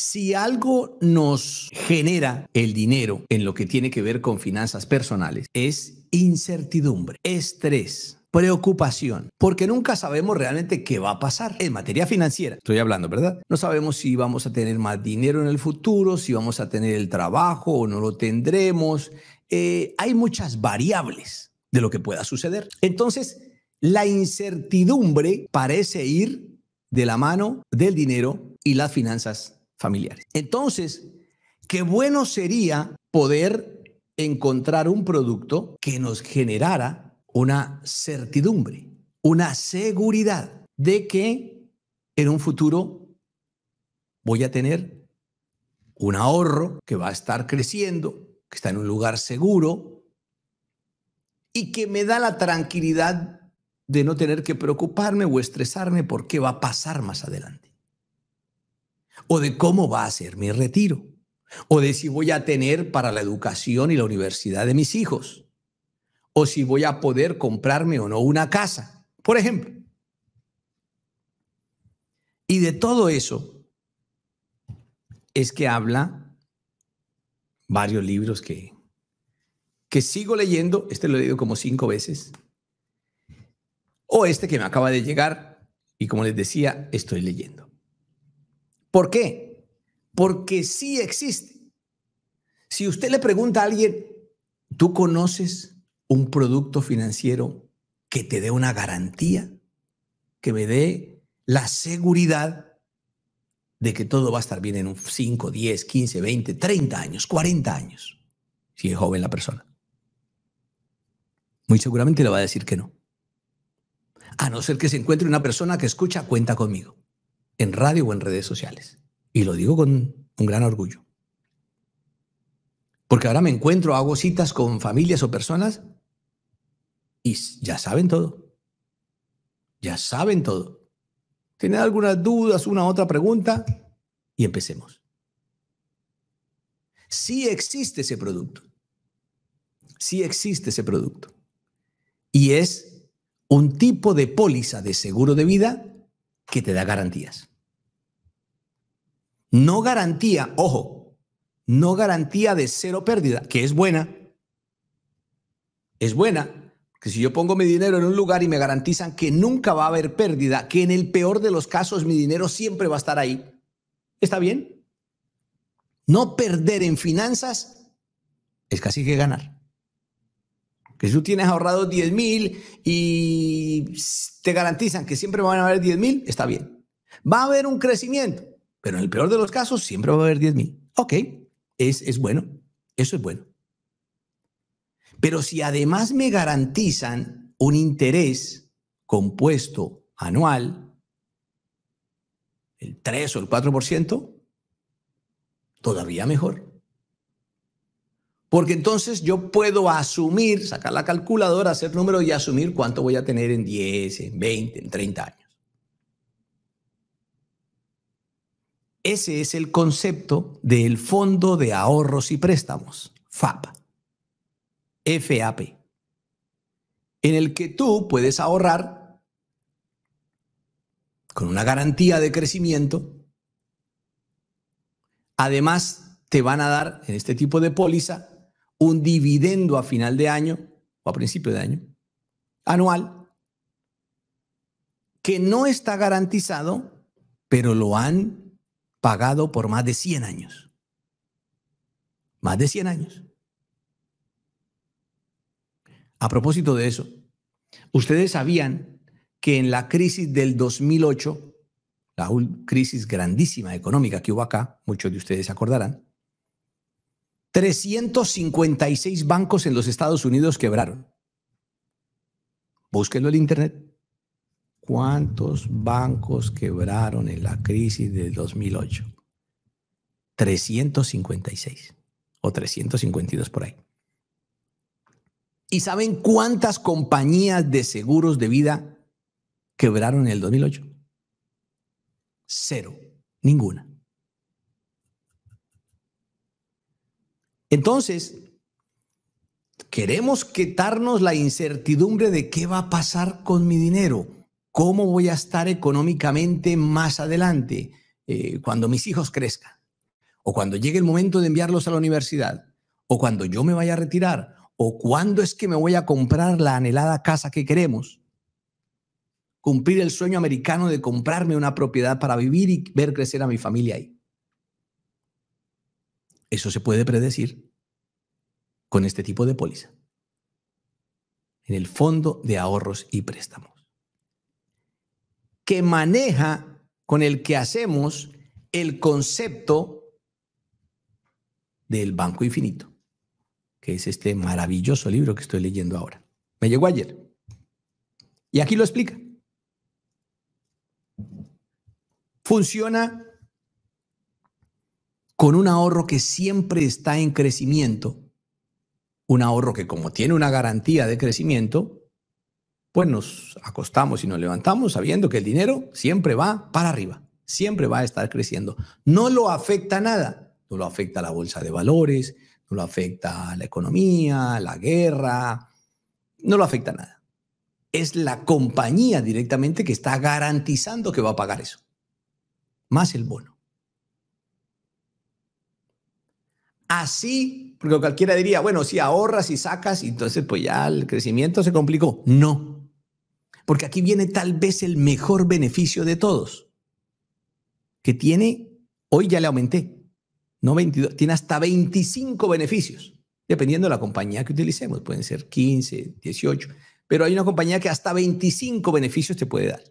Si algo nos genera el dinero en lo que tiene que ver con finanzas personales es incertidumbre, estrés, preocupación, porque nunca sabemos realmente qué va a pasar en materia financiera. Estoy hablando, ¿verdad? No sabemos si vamos a tener más dinero en el futuro, si vamos a tener el trabajo o no lo tendremos. Eh, hay muchas variables de lo que pueda suceder. Entonces, la incertidumbre parece ir de la mano del dinero y las finanzas entonces, qué bueno sería poder encontrar un producto que nos generara una certidumbre, una seguridad de que en un futuro voy a tener un ahorro que va a estar creciendo, que está en un lugar seguro y que me da la tranquilidad de no tener que preocuparme o estresarme porque va a pasar más adelante o de cómo va a ser mi retiro, o de si voy a tener para la educación y la universidad de mis hijos, o si voy a poder comprarme o no una casa, por ejemplo. Y de todo eso es que habla varios libros que, que sigo leyendo, este lo he leído como cinco veces, o este que me acaba de llegar y como les decía, estoy leyendo. ¿Por qué? Porque sí existe. Si usted le pregunta a alguien, ¿tú conoces un producto financiero que te dé una garantía? Que me dé la seguridad de que todo va a estar bien en 5, 10, 15, 20, 30 años, 40 años, si es joven la persona. Muy seguramente le va a decir que no. A no ser que se encuentre una persona que escucha, cuenta conmigo en radio o en redes sociales. Y lo digo con un gran orgullo. Porque ahora me encuentro, hago citas con familias o personas y ya saben todo. Ya saben todo. ¿Tienen algunas dudas, una otra pregunta? Y empecemos. Sí existe ese producto. Sí existe ese producto. Y es un tipo de póliza de seguro de vida que te da garantías. No garantía, ojo, no garantía de cero pérdida, que es buena. Es buena, que si yo pongo mi dinero en un lugar y me garantizan que nunca va a haber pérdida, que en el peor de los casos mi dinero siempre va a estar ahí. ¿Está bien? No perder en finanzas es casi que ganar que tú tienes ahorrado 10 mil y te garantizan que siempre van a haber 10 mil, está bien. Va a haber un crecimiento. Pero en el peor de los casos siempre va a haber 10.000. Ok, es, es bueno, eso es bueno. Pero si además me garantizan un interés compuesto anual, el 3 o el 4%, todavía mejor. Porque entonces yo puedo asumir, sacar la calculadora, hacer números y asumir cuánto voy a tener en 10, en 20, en 30 años. Ese es el concepto del Fondo de Ahorros y Préstamos, FAP. FAP. En el que tú puedes ahorrar con una garantía de crecimiento. Además, te van a dar en este tipo de póliza un dividendo a final de año o a principio de año anual que no está garantizado, pero lo han pagado por más de 100 años. Más de 100 años. A propósito de eso, ustedes sabían que en la crisis del 2008, la crisis grandísima económica que hubo acá, muchos de ustedes se acordarán, 356 bancos en los Estados Unidos quebraron. Búsquenlo en internet. ¿Cuántos bancos quebraron en la crisis del 2008? 356 o 352 por ahí. ¿Y saben cuántas compañías de seguros de vida quebraron en el 2008? Cero, ninguna. Entonces, queremos quitarnos la incertidumbre de qué va a pasar con mi dinero. ¿Cómo voy a estar económicamente más adelante eh, cuando mis hijos crezcan? O cuando llegue el momento de enviarlos a la universidad? O cuando yo me vaya a retirar? O cuándo es que me voy a comprar la anhelada casa que queremos? Cumplir el sueño americano de comprarme una propiedad para vivir y ver crecer a mi familia ahí. Eso se puede predecir con este tipo de póliza. En el fondo de ahorros y préstamos que maneja con el que hacemos el concepto del Banco Infinito, que es este maravilloso libro que estoy leyendo ahora. Me llegó ayer. Y aquí lo explica. Funciona con un ahorro que siempre está en crecimiento, un ahorro que como tiene una garantía de crecimiento, pues nos acostamos y nos levantamos sabiendo que el dinero siempre va para arriba, siempre va a estar creciendo. No lo afecta nada, no lo afecta la bolsa de valores, no lo afecta la economía, la guerra, no lo afecta nada. Es la compañía directamente que está garantizando que va a pagar eso, más el bono. Así, porque cualquiera diría, bueno, si ahorras y sacas, entonces pues ya el crecimiento se complicó. No, porque aquí viene tal vez el mejor beneficio de todos, que tiene, hoy ya le aumenté, no 22, tiene hasta 25 beneficios, dependiendo de la compañía que utilicemos, pueden ser 15, 18, pero hay una compañía que hasta 25 beneficios te puede dar.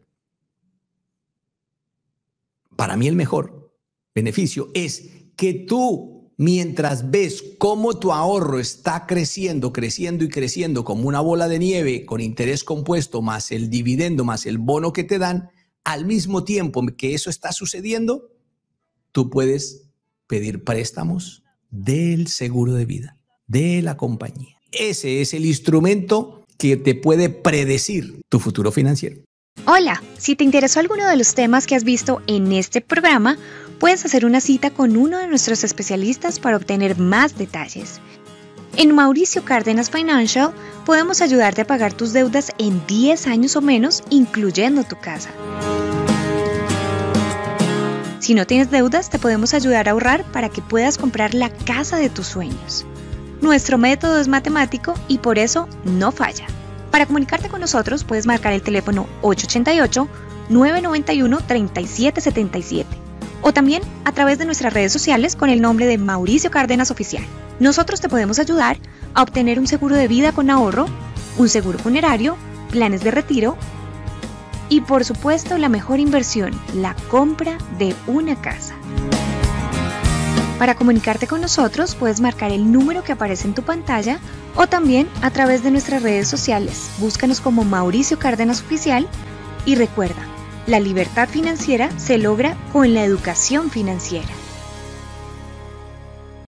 Para mí el mejor beneficio es que tú Mientras ves cómo tu ahorro está creciendo, creciendo y creciendo como una bola de nieve con interés compuesto más el dividendo más el bono que te dan, al mismo tiempo que eso está sucediendo, tú puedes pedir préstamos del seguro de vida, de la compañía. Ese es el instrumento que te puede predecir tu futuro financiero. Hola, si te interesó alguno de los temas que has visto en este programa, puedes hacer una cita con uno de nuestros especialistas para obtener más detalles. En Mauricio Cárdenas Financial podemos ayudarte a pagar tus deudas en 10 años o menos, incluyendo tu casa. Si no tienes deudas, te podemos ayudar a ahorrar para que puedas comprar la casa de tus sueños. Nuestro método es matemático y por eso no falla. Para comunicarte con nosotros puedes marcar el teléfono 888-991-3777 o también a través de nuestras redes sociales con el nombre de Mauricio Cárdenas Oficial. Nosotros te podemos ayudar a obtener un seguro de vida con ahorro, un seguro funerario, planes de retiro y por supuesto la mejor inversión, la compra de una casa. Para comunicarte con nosotros puedes marcar el número que aparece en tu pantalla o también a través de nuestras redes sociales. Búscanos como Mauricio Cárdenas Oficial y recuerda, la libertad financiera se logra con la educación financiera.